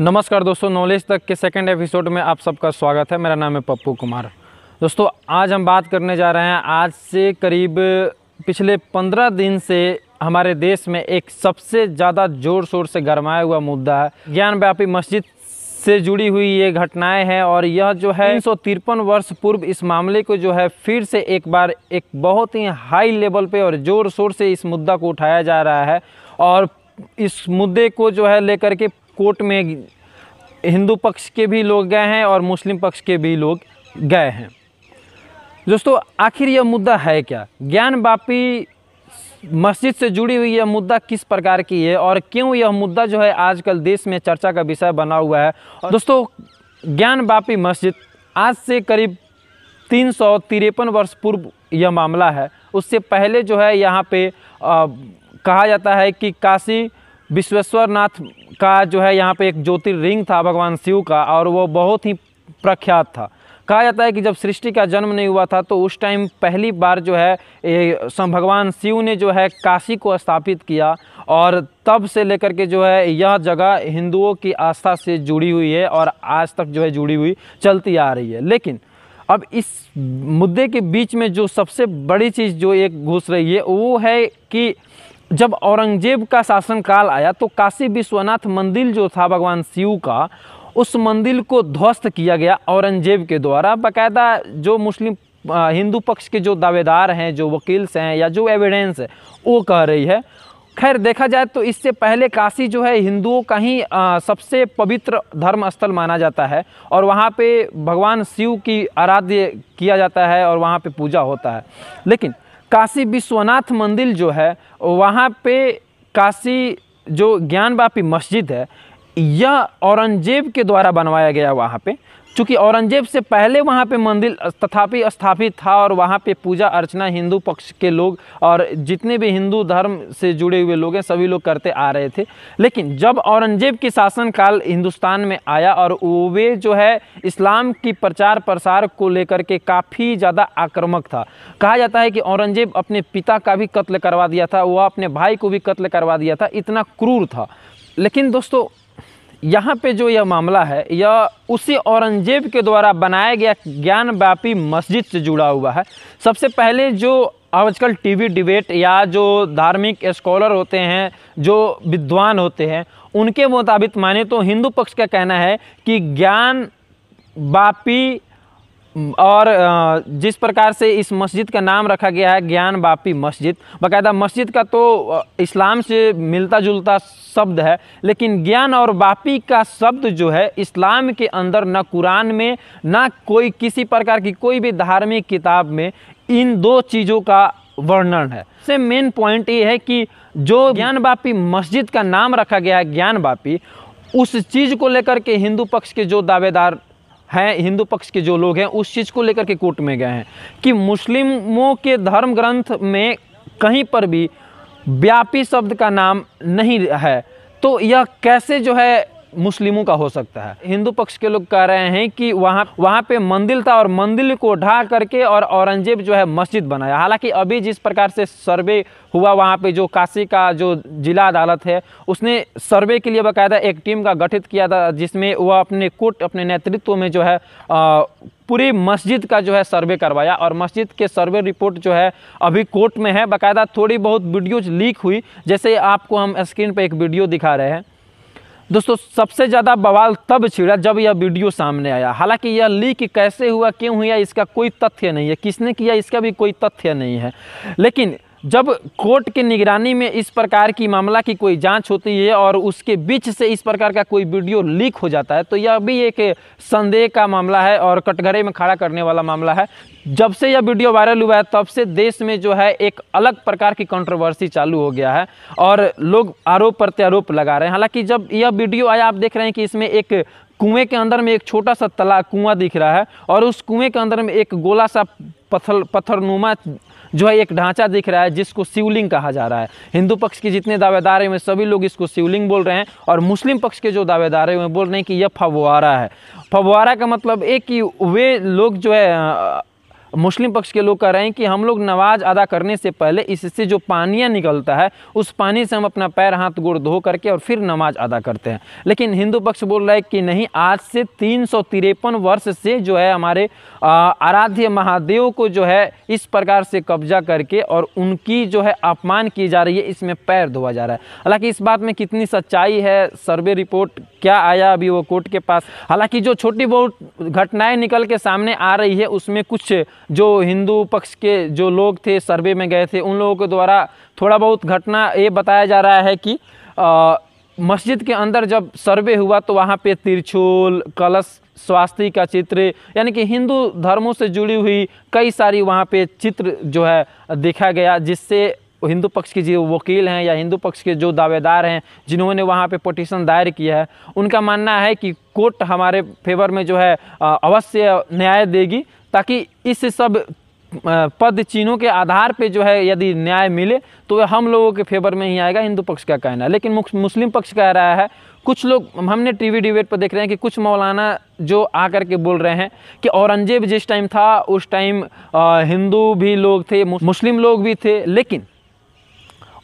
नमस्कार दोस्तों नॉलेज तक के सेकंड एपिसोड में आप सबका स्वागत है मेरा नाम है पप्पू कुमार दोस्तों आज हम बात करने जा रहे हैं आज से करीब पिछले पंद्रह दिन से हमारे देश में एक सबसे ज़्यादा ज़ोर शोर से गरमाया हुआ मुद्दा है ज्ञानव्यापी मस्जिद से जुड़ी हुई ये घटनाएं हैं और यह जो है तीन वर्ष पूर्व इस मामले को जो है फिर से एक बार एक बहुत ही हाई लेवल पे और ज़ोर शोर से इस मुद्दा को उठाया जा रहा है और इस मुद्दे को जो है लेकर के कोर्ट में हिंदू पक्ष के भी लोग गए हैं और मुस्लिम पक्ष के भी लोग गए हैं दोस्तों आखिर यह मुद्दा है क्या ज्ञान बापी मस्जिद से जुड़ी हुई यह मुद्दा किस प्रकार की है और क्यों यह मुद्दा जो है आजकल देश में चर्चा का विषय बना हुआ है और दोस्तों ज्ञान बापी मस्जिद आज से करीब तीन सौ तिरपन वर्ष पूर्व यह मामला है उससे पहले जो है यहाँ पे आ, कहा जाता है कि काशी विश्वेश्वरनाथ का जो है यहाँ पे एक ज्योतिर्लिंग था भगवान शिव का और वो बहुत ही प्रख्यात था कहा जाता है कि जब सृष्टि का जन्म नहीं हुआ था तो उस टाइम पहली बार जो है भगवान शिव ने जो है काशी को स्थापित किया और तब से लेकर के जो है यह जगह हिंदुओं की आस्था से जुड़ी हुई है और आज तक जो है जुड़ी हुई चलती आ रही है लेकिन अब इस मुद्दे के बीच में जो सबसे बड़ी चीज़ जो एक घुस रही है वो है कि जब औरंगजेब का शासनकाल आया तो काशी विश्वनाथ मंदिर जो था भगवान शिव का उस मंदिर को ध्वस्त किया गया औरंगजेब के द्वारा बाकायदा जो मुस्लिम हिंदू पक्ष के जो दावेदार हैं जो वकील्स हैं या जो एविडेंस है वो कह रही है खैर देखा जाए तो इससे पहले काशी जो है हिंदुओं का ही आ, सबसे पवित्र धर्म स्थल माना जाता है और वहाँ पे भगवान शिव की आराध्य किया जाता है और वहाँ पे पूजा होता है लेकिन काशी विश्वनाथ मंदिर जो है वहाँ पे काशी जो ज्ञानवापी मस्जिद है यह औरंगजेब के द्वारा बनवाया गया वहाँ पे चूँकि औरंगजेब से पहले वहाँ पे मंदिर तथापि स्थापित था और वहाँ पे पूजा अर्चना हिंदू पक्ष के लोग और जितने भी हिंदू धर्म से जुड़े हुए लोग हैं सभी लोग करते आ रहे थे लेकिन जब औरंगजेब के शासनकाल हिंदुस्तान में आया और वे जो है इस्लाम की प्रचार प्रसार को लेकर के काफ़ी ज़्यादा आक्रामक था कहा जाता है कि औरंगजेब अपने पिता का भी कत्ल करवा दिया था वह अपने भाई को भी कत्ल करवा दिया था इतना क्रूर था लेकिन दोस्तों यहाँ पे जो यह मामला है यह उसी औरंगजेब के द्वारा बनाया गया ज्ञान व्यापी मस्जिद से जुड़ा हुआ है सबसे पहले जो आजकल टीवी डिबेट या जो धार्मिक स्कॉलर होते हैं जो विद्वान होते हैं उनके मुताबिक माने तो हिंदू पक्ष का कहना है कि ज्ञान व्यापी और जिस प्रकार से इस मस्जिद का नाम रखा गया है ज्ञान बापी मस्जिद बाकायदा मस्जिद का तो इस्लाम से मिलता जुलता शब्द है लेकिन ज्ञान और बापी का शब्द जो है इस्लाम के अंदर ना कुरान में ना कोई किसी प्रकार की कोई भी धार्मिक किताब में इन दो चीज़ों का वर्णन है से मेन पॉइंट ये है कि जो ज्ञान बापी मस्जिद का नाम रखा गया है ज्ञान बापी उस चीज़ को लेकर के हिंदू पक्ष के जो दावेदार हैं हिंदू पक्ष के जो लोग हैं उस चीज़ को लेकर के कोर्ट में गए हैं कि मुस्लिमों के धर्म ग्रंथ में कहीं पर भी व्यापी शब्द का नाम नहीं है तो यह कैसे जो है मुस्लिमों का हो सकता है हिंदू पक्ष के लोग कह रहे हैं कि वहाँ वहाँ पे मंदिर था और मंदिर को ढा करके और औरंगजेब जो है मस्जिद बनाया हालांकि अभी जिस प्रकार से सर्वे हुआ वहाँ पे जो काशी का जो जिला अदालत है उसने सर्वे के लिए बाकायदा एक टीम का गठित किया था जिसमें वह अपने कोर्ट अपने नेतृत्व में जो है आ, पूरी मस्जिद का जो है सर्वे करवाया और मस्जिद के सर्वे रिपोर्ट जो है अभी कोर्ट में है बाकायदा थोड़ी बहुत वीडियोज लीक हुई जैसे आपको हम स्क्रीन पर एक वीडियो दिखा रहे हैं दोस्तों सबसे ज़्यादा बवाल तब छिड़ा जब यह वीडियो सामने आया हालांकि यह लीक कैसे हुआ क्यों हुआ इसका कोई तथ्य नहीं है किसने किया इसका भी कोई तथ्य नहीं है लेकिन जब कोर्ट के निगरानी में इस प्रकार की मामला की कोई जांच होती है और उसके बीच से इस प्रकार का कोई वीडियो लीक हो जाता है तो यह भी एक संदेह का मामला है और कटघरे में खड़ा करने वाला मामला है जब से यह वीडियो वायरल हुआ है तब से देश में जो है एक अलग प्रकार की कंट्रोवर्सी चालू हो गया है और लोग आरोप प्रत्यारोप लगा रहे हैं हालांकि जब यह वीडियो आया आप देख रहे हैं कि इसमें एक कुएं के अंदर में एक छोटा सा तला कुआं दिख रहा है और उस कुएं के अंदर में एक गोला सा पत्थर पत्थरनुमा जो है एक ढांचा दिख रहा है जिसको शिवलिंग कहा जा रहा है हिंदू पक्ष के जितने दावेदार हैं सभी लोग इसको शिवलिंग बोल रहे हैं और मुस्लिम पक्ष के जो दावेदार हैं बोल रहे हैं कि यह फवारा है फवारा का मतलब एक कि वे लोग जो है मुस्लिम पक्ष के लोग कह रहे हैं कि हम लोग नमाज अदा करने से पहले इससे जो पानियाँ निकलता है उस पानी से हम अपना पैर हाथ गोड़ धो करके और फिर नमाज अदा करते हैं लेकिन हिंदू पक्ष बोल रहा है कि नहीं आज से तीन वर्ष से जो है हमारे आराध्य महादेव को जो है इस प्रकार से कब्जा करके और उनकी जो है अपमान की जा रही है इसमें पैर धोआ जा रहा है हालांकि इस बात में कितनी सच्चाई है सर्वे रिपोर्ट क्या आया अभी वो कोर्ट के पास हालांकि जो छोटी बहुत घटनाएं निकल के सामने आ रही है उसमें कुछ जो हिंदू पक्ष के जो लोग थे सर्वे में गए थे उन लोगों के द्वारा थोड़ा बहुत घटना ये बताया जा रहा है कि मस्जिद के अंदर जब सर्वे हुआ तो वहाँ पे तिरछूल कलश स्वास्थ्य का चित्र यानी कि हिंदू धर्मों से जुड़ी हुई कई सारी वहाँ पे चित्र जो है देखा गया जिससे हिंदू पक्ष के जो वकील हैं या हिंदू पक्ष के जो दावेदार हैं जिन्होंने वहाँ पे पटिशन दायर किया है उनका मानना है कि कोर्ट हमारे फेवर में जो है अवश्य न्याय देगी ताकि इस सब पद चिन्हों के आधार पे जो है यदि न्याय मिले तो वह हम लोगों के फेवर में ही आएगा हिंदू पक्ष का कहना है लेकिन मुस्लिम पक्ष कह रहा है कुछ लोग हमने टीवी डिबेट पर देख रहे हैं कि कुछ मौलाना जो आकर के बोल रहे हैं कि औरंगजेब जिस टाइम था उस टाइम हिंदू भी लोग थे मुस्लिम लोग भी थे लेकिन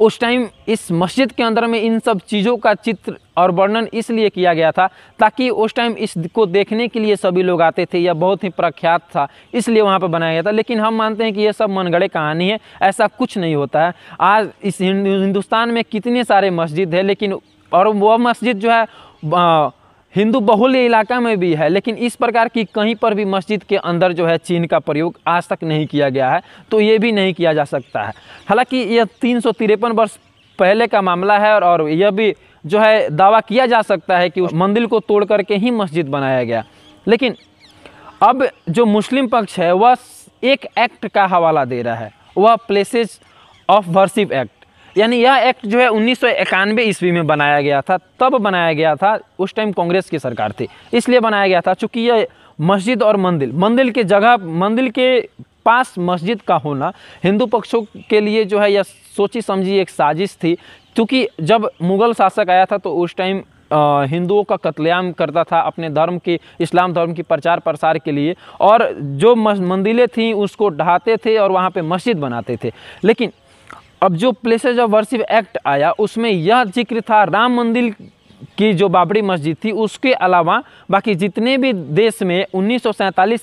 उस टाइम इस मस्जिद के अंदर में इन सब चीज़ों का चित्र और वर्णन इसलिए किया गया था ताकि उस टाइम इसको देखने के लिए सभी लोग आते थे यह बहुत ही प्रख्यात था इसलिए वहाँ पर बनाया गया था लेकिन हम मानते हैं कि यह सब मनगढ़े कहानी है ऐसा कुछ नहीं होता है आज इस हिंदुस्तान में कितने सारे मस्जिद है लेकिन और वह मस्जिद जो है हिंदू बहुल्य इलाका में भी है लेकिन इस प्रकार की कहीं पर भी मस्जिद के अंदर जो है चीन का प्रयोग आज तक नहीं किया गया है तो ये भी नहीं किया जा सकता है हालांकि यह तीन वर्ष पहले का मामला है और, यह भी जो है दावा किया जा सकता है कि उस मंदिर को तोड़ करके ही मस्जिद बनाया गया लेकिन अब जो मुस्लिम पक्ष है वह एक एक्ट का हवाला दे रहा है वह प्लेसेज ऑफ वर्शिप एक्ट यानी यह एक्ट जो है उन्नीस सौ ईस्वी में बनाया गया था तब बनाया गया था उस टाइम कांग्रेस की सरकार थी इसलिए बनाया गया था चूँकि यह मस्जिद और मंदिर मंदिर के जगह मंदिर के पास मस्जिद का होना हिंदू पक्षों के लिए जो है यह सोची समझी एक साजिश थी क्योंकि जब मुग़ल शासक आया था तो उस टाइम हिंदुओं का कत्लेआम करता था अपने धर्म के इस्लाम धर्म की प्रचार प्रसार के लिए और जो मंदिरें थीं उसको ढहाते थे और वहाँ पे मस्जिद बनाते थे लेकिन अब जो प्लेसेज ऑफ वर्शिप एक्ट आया उसमें यह जिक्र था राम मंदिर की जो बाबरी मस्जिद थी उसके अलावा बाकी जितने भी देश में उन्नीस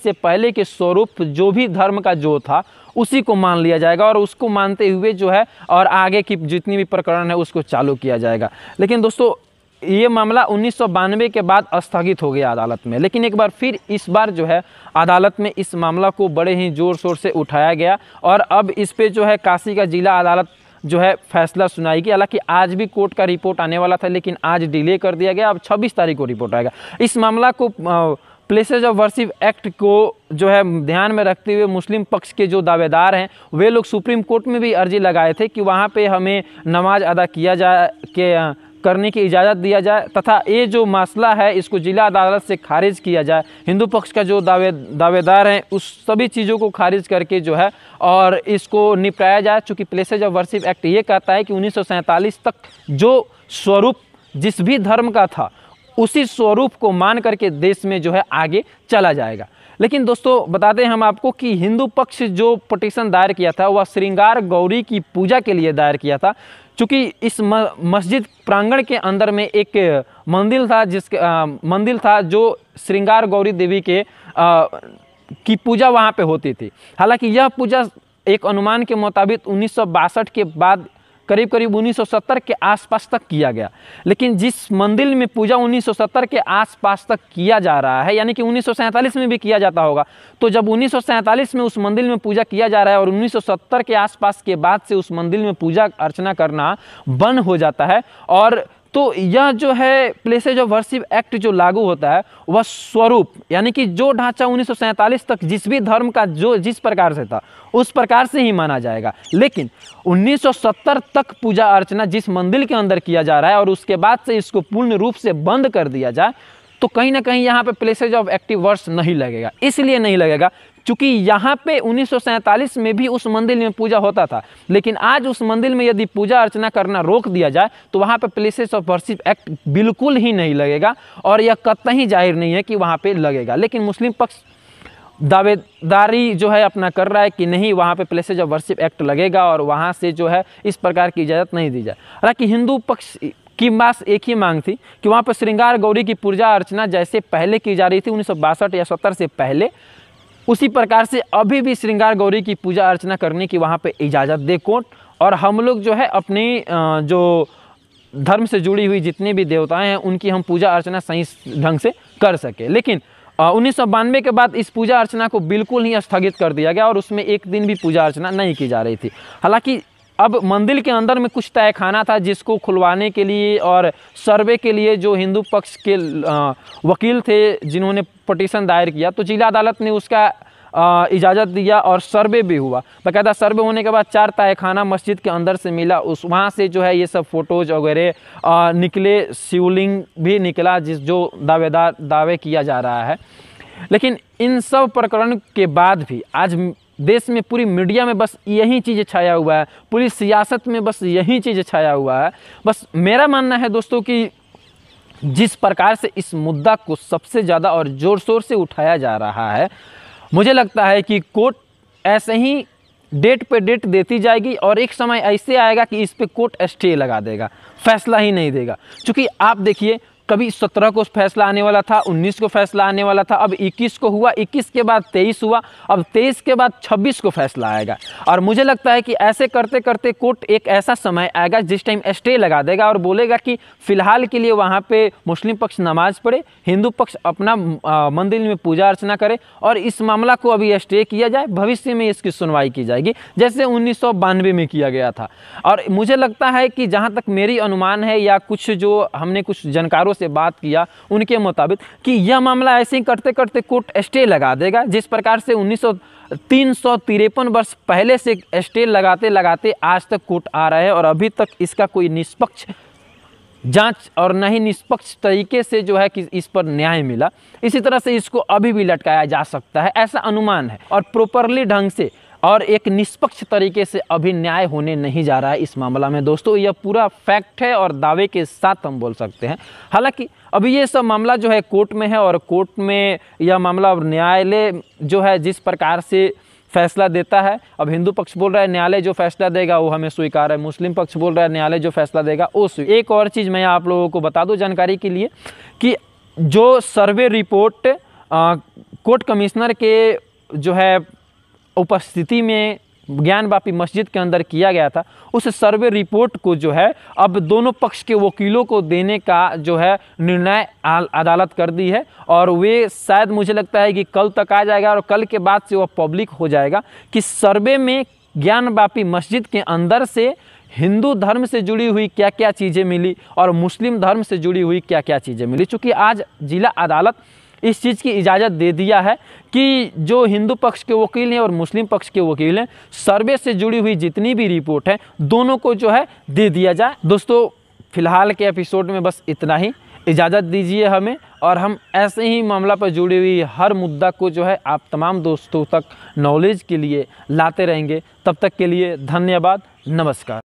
से पहले के स्वरूप जो भी धर्म का जो था उसी को मान लिया जाएगा और उसको मानते हुए जो है और आगे की जितनी भी प्रकरण है उसको चालू किया जाएगा लेकिन दोस्तों ये मामला उन्नीस के बाद स्थगित हो गया अदालत में लेकिन एक बार फिर इस बार जो है अदालत में इस मामला को बड़े ही ज़ोर शोर से उठाया गया और अब इस पर जो है काशी का ज़िला अदालत जो है फैसला सुनाएगी हालांकि आज भी कोर्ट का रिपोर्ट आने वाला था लेकिन आज डिले कर दिया गया अब 26 तारीख को रिपोर्ट आएगा इस मामला को प्लेसेज ऑफ वर्सिप एक्ट को जो है ध्यान में रखते हुए मुस्लिम पक्ष के जो दावेदार हैं वे लोग सुप्रीम कोर्ट में भी अर्जी लगाए थे कि वहाँ पे हमें नमाज अदा किया जा के करने की इजाज़त दिया जाए तथा ये जो मसला है इसको जिला अदालत से खारिज किया जाए हिंदू पक्ष का जो दावे दावेदार हैं उस सभी चीज़ों को खारिज करके जो है और इसको निपटाया जाए चूँकि प्लेसेज ऑफ वर्शिप एक्ट ये कहता है कि उन्नीस तक जो स्वरूप जिस भी धर्म का था उसी स्वरूप को मान करके देश में जो है आगे चला जाएगा लेकिन दोस्तों बताते हैं हम आपको कि हिंदू पक्ष जो पटिशन दायर किया था वह श्रृंगार गौरी की पूजा के लिए दायर किया था चूँकि इस मस्जिद प्रांगण के अंदर में एक मंदिर था जिसके मंदिर था जो श्रृंगार गौरी देवी के आ, की पूजा वहाँ पे होती थी हालांकि यह पूजा एक अनुमान के मुताबिक उन्नीस के बाद करीब करीब 1970 के आसपास तक किया गया लेकिन जिस मंदिर में पूजा 1970 के आसपास तक किया जा रहा है यानी कि उन्नीस में भी किया जाता होगा तो जब उन्नीस में उस मंदिर में पूजा किया जा रहा है और 1970 के आसपास के बाद से उस मंदिर में पूजा अर्चना करना बंद हो जाता है और तो यह जो है प्लेसेज ऑफ वर्शिप एक्ट जो लागू होता है वह स्वरूप यानी कि जो ढांचा उन्नीस तक जिस भी धर्म का जो जिस प्रकार से था उस प्रकार से ही माना जाएगा लेकिन 1970 तक पूजा अर्चना जिस मंदिर के अंदर किया जा रहा है और उसके बाद से इसको पूर्ण रूप से बंद कर दिया जाए तो कहीं ना कहीं यहाँ पे प्लेसेज ऑफ एक्टिव वर्ष नहीं लगेगा इसलिए नहीं लगेगा क्योंकि यहाँ पे उन्नीस में भी उस मंदिर में पूजा होता था लेकिन आज उस मंदिर में यदि पूजा अर्चना करना रोक दिया जाए तो वहाँ पे प्लेसेस ऑफ वर्शिप एक्ट बिल्कुल ही नहीं लगेगा और यह कतई जाहिर नहीं है कि वहाँ पे लगेगा लेकिन मुस्लिम पक्ष दावेदारी जो है अपना कर रहा है कि नहीं वहाँ पे प्लेसेज ऑफ वर्शिप एक्ट लगेगा और वहाँ से जो है इस प्रकार की इजाज़त नहीं दी जाए हालांकि हिंदू पक्ष की बस एक ही मांग थी कि वहाँ पर श्रृंगार गौरी की पूजा अर्चना जैसे पहले की जा रही थी उन्नीस या सत्तर से पहले उसी प्रकार से अभी भी श्रृंगार गौरी की पूजा अर्चना करने की वहाँ पर इजाज़त दे कोर्ट और हम लोग जो है अपनी जो धर्म से जुड़ी हुई जितनी भी देवताएं हैं उनकी हम पूजा अर्चना सही ढंग से कर सके लेकिन उन्नीस के बाद इस पूजा अर्चना को बिल्कुल ही स्थगित कर दिया गया और उसमें एक दिन भी पूजा अर्चना नहीं की जा रही थी हालांकि अब मंदिर के अंदर में कुछ तय खाना था जिसको खुलवाने के लिए और सर्वे के लिए जो हिंदू पक्ष के वकील थे जिन्होंने पटिशन दायर किया तो जिला अदालत ने उसका इजाज़त दिया और सर्वे भी हुआ बाकायदा सर्वे होने के बाद चार तय खाना मस्जिद के अंदर से मिला उस वहाँ से जो है ये सब फ़ोटोज़ वगैरह निकले शिवलिंग भी निकला जिस जो दावेदार दावे किया जा रहा है लेकिन इन सब प्रकरण के बाद भी आज देश में पूरी मीडिया में बस यही चीज़ छाया हुआ है पूरी सियासत में बस यही चीज़ छाया हुआ है बस मेरा मानना है दोस्तों कि जिस प्रकार से इस मुद्दा को सबसे ज़्यादा और ज़ोर शोर से उठाया जा रहा है मुझे लगता है कि कोर्ट ऐसे ही डेट पे डेट देती जाएगी और एक समय ऐसे आएगा कि इस पर कोर्ट स्टे लगा देगा फैसला ही नहीं देगा क्योंकि आप देखिए कभी सत्रह को फैसला आने वाला था उन्नीस को फैसला आने वाला था अब इक्कीस को हुआ इक्कीस के बाद तेईस हुआ अब तेईस के बाद छब्बीस को फैसला आएगा और मुझे लगता है कि ऐसे करते करते कोर्ट एक ऐसा समय आएगा जिस टाइम स्टे लगा देगा और बोलेगा कि फ़िलहाल के लिए वहाँ पर मुस्लिम पक्ष नमाज पढ़े हिंदू पक्ष अपना मंदिर में पूजा अर्चना करे और इस मामला को अभी स्टे किया जाए भविष्य में इसकी सुनवाई की जाएगी जैसे उन्नीस में किया गया था और मुझे लगता है कि जहाँ तक मेरी अनुमान है या कुछ जो हमने कुछ जानकारों लोगों से बात किया उनके मुताबिक कि यह मामला ऐसे ही करते करते कोर्ट स्टे लगा देगा जिस प्रकार से उन्नीस तीन सौ तिरपन वर्ष पहले से स्टे लगाते लगाते आज तक कोर्ट आ रहा है और अभी तक इसका कोई निष्पक्ष जांच और न ही निष्पक्ष तरीके से जो है कि इस पर न्याय मिला इसी तरह से इसको अभी भी लटकाया जा सकता है ऐसा अनुमान है और प्रॉपरली ढंग से और एक निष्पक्ष तरीके से अभी न्याय होने नहीं जा रहा है इस मामला में दोस्तों यह पूरा फैक्ट है और दावे के साथ हम बोल सकते हैं हालांकि अभी ये सब मामला जो है कोर्ट में है और कोर्ट में यह मामला न्यायालय जो है जिस प्रकार से फैसला देता है अब हिंदू पक्ष बोल रहा है न्यायालय जो फैसला देगा वो हमें स्वीकार है मुस्लिम पक्ष बोल रहा है न्यायालय जो फैसला देगा वो एक और चीज़ मैं आप लोगों को बता दूँ जानकारी के लिए कि जो सर्वे रिपोर्ट कोर्ट कमिश्नर के जो है उपस्थिति में ज्ञान बापी मस्जिद के अंदर किया गया था उस सर्वे रिपोर्ट को जो है अब दोनों पक्ष के वकीलों को देने का जो है निर्णय अदालत कर दी है और वे शायद मुझे लगता है कि कल तक आ जाएगा और कल के बाद से वह पब्लिक हो जाएगा कि सर्वे में ज्ञान व्यापी मस्जिद के अंदर से हिंदू धर्म से जुड़ी हुई क्या क्या चीज़ें मिली और मुस्लिम धर्म से जुड़ी हुई क्या क्या चीज़ें मिली चूँकि आज जिला अदालत इस चीज़ की इजाज़त दे दिया है कि जो हिंदू पक्ष के वकील हैं और मुस्लिम पक्ष के वकील हैं सर्वे से जुड़ी हुई जितनी भी रिपोर्ट है दोनों को जो है दे दिया जाए दोस्तों फ़िलहाल के एपिसोड में बस इतना ही इजाज़त दीजिए हमें और हम ऐसे ही मामला पर जुड़ी हुई हर मुद्दा को जो है आप तमाम दोस्तों तक नॉलेज के लिए लाते रहेंगे तब तक के लिए धन्यवाद नमस्कार